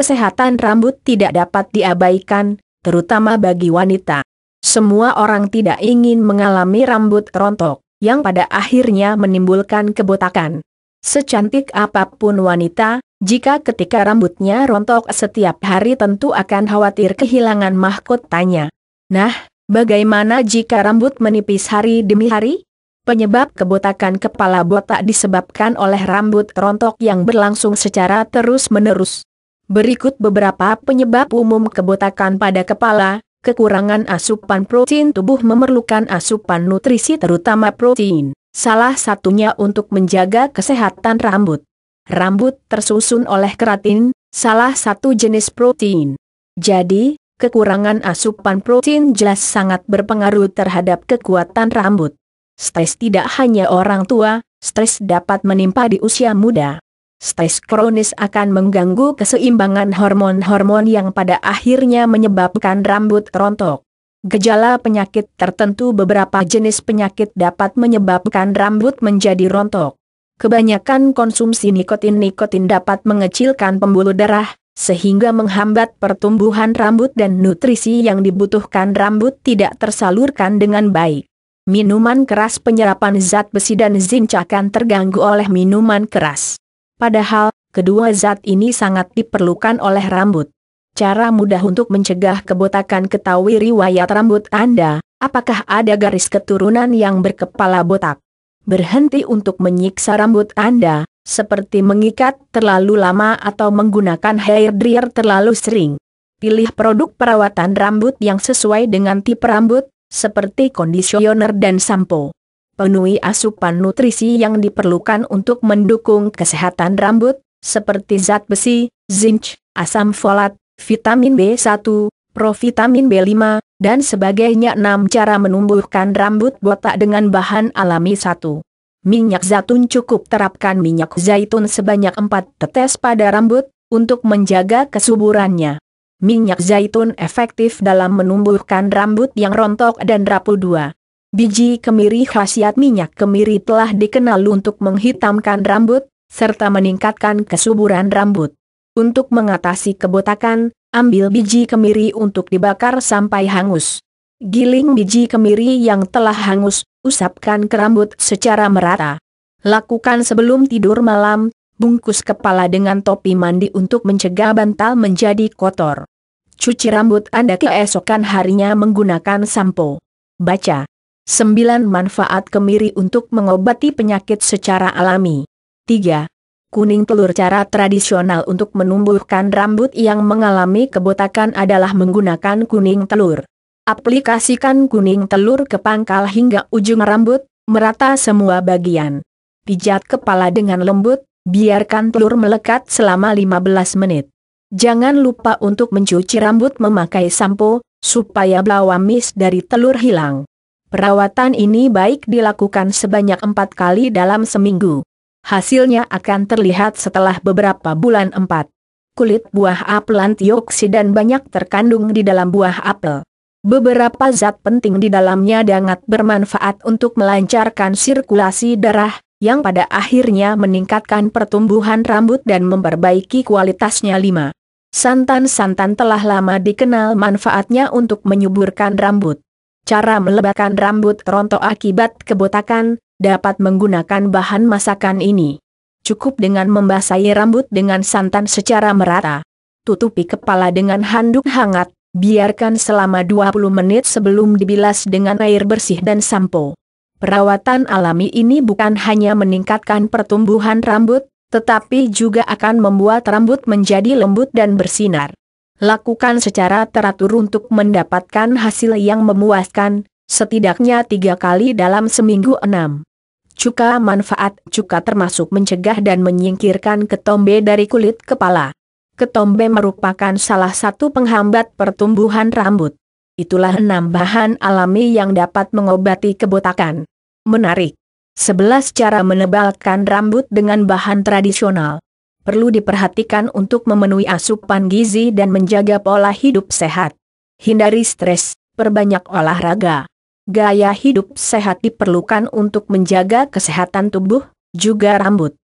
kesehatan rambut tidak dapat diabaikan, terutama bagi wanita. Semua orang tidak ingin mengalami rambut rontok, yang pada akhirnya menimbulkan kebotakan. Secantik apapun wanita, jika ketika rambutnya rontok setiap hari tentu akan khawatir kehilangan mahkotanya. Nah, bagaimana jika rambut menipis hari demi hari? Penyebab kebotakan kepala botak disebabkan oleh rambut rontok yang berlangsung secara terus-menerus. Berikut beberapa penyebab umum kebotakan pada kepala, kekurangan asupan protein tubuh memerlukan asupan nutrisi terutama protein, salah satunya untuk menjaga kesehatan rambut. Rambut tersusun oleh keratin, salah satu jenis protein. Jadi, kekurangan asupan protein jelas sangat berpengaruh terhadap kekuatan rambut. Stres tidak hanya orang tua, stres dapat menimpa di usia muda stres kronis akan mengganggu keseimbangan hormon-hormon yang pada akhirnya menyebabkan rambut rontok. Gejala penyakit tertentu beberapa jenis penyakit dapat menyebabkan rambut menjadi rontok. Kebanyakan konsumsi nikotin-nikotin dapat mengecilkan pembuluh darah, sehingga menghambat pertumbuhan rambut dan nutrisi yang dibutuhkan rambut tidak tersalurkan dengan baik. Minuman keras penyerapan zat besi dan zinc akan terganggu oleh minuman keras. Padahal, kedua zat ini sangat diperlukan oleh rambut. Cara mudah untuk mencegah kebotakan ketahui riwayat rambut Anda, apakah ada garis keturunan yang berkepala botak. Berhenti untuk menyiksa rambut Anda, seperti mengikat terlalu lama atau menggunakan hair dryer terlalu sering. Pilih produk perawatan rambut yang sesuai dengan tipe rambut, seperti conditioner dan sampo penuhi asupan nutrisi yang diperlukan untuk mendukung kesehatan rambut, seperti zat besi, zinc, asam folat, vitamin B1, provitamin B5, dan sebagainya 6 cara menumbuhkan rambut botak dengan bahan alami 1. Minyak zaitun cukup terapkan minyak zaitun sebanyak 4 tetes pada rambut, untuk menjaga kesuburannya. Minyak zaitun efektif dalam menumbuhkan rambut yang rontok dan rapuh 2. Biji kemiri khasiat minyak kemiri telah dikenal untuk menghitamkan rambut, serta meningkatkan kesuburan rambut. Untuk mengatasi kebotakan, ambil biji kemiri untuk dibakar sampai hangus. Giling biji kemiri yang telah hangus, usapkan ke rambut secara merata. Lakukan sebelum tidur malam, bungkus kepala dengan topi mandi untuk mencegah bantal menjadi kotor. Cuci rambut Anda keesokan harinya menggunakan sampo. Baca. 9. Manfaat kemiri untuk mengobati penyakit secara alami. 3. Kuning telur cara tradisional untuk menumbuhkan rambut yang mengalami kebotakan adalah menggunakan kuning telur. Aplikasikan kuning telur ke pangkal hingga ujung rambut, merata semua bagian. Pijat kepala dengan lembut, biarkan telur melekat selama 15 menit. Jangan lupa untuk mencuci rambut memakai sampo, supaya bau amis dari telur hilang. Perawatan ini baik dilakukan sebanyak empat kali dalam seminggu. Hasilnya akan terlihat setelah beberapa bulan empat. Kulit buah apel antioksidan banyak terkandung di dalam buah apel. Beberapa zat penting di dalamnya sangat bermanfaat untuk melancarkan sirkulasi darah, yang pada akhirnya meningkatkan pertumbuhan rambut dan memperbaiki kualitasnya 5. Santan-santan telah lama dikenal manfaatnya untuk menyuburkan rambut cara melebakan rambut rontok akibat kebotakan, dapat menggunakan bahan masakan ini. Cukup dengan membasahi rambut dengan santan secara merata. Tutupi kepala dengan handuk hangat, biarkan selama 20 menit sebelum dibilas dengan air bersih dan sampo. Perawatan alami ini bukan hanya meningkatkan pertumbuhan rambut, tetapi juga akan membuat rambut menjadi lembut dan bersinar. Lakukan secara teratur untuk mendapatkan hasil yang memuaskan, setidaknya tiga kali dalam seminggu enam. Cuka manfaat cuka termasuk mencegah dan menyingkirkan ketombe dari kulit kepala. Ketombe merupakan salah satu penghambat pertumbuhan rambut. Itulah enam bahan alami yang dapat mengobati kebotakan. Menarik. 11 cara menebalkan rambut dengan bahan tradisional perlu diperhatikan untuk memenuhi asupan gizi dan menjaga pola hidup sehat. Hindari stres, perbanyak olahraga. Gaya hidup sehat diperlukan untuk menjaga kesehatan tubuh, juga rambut.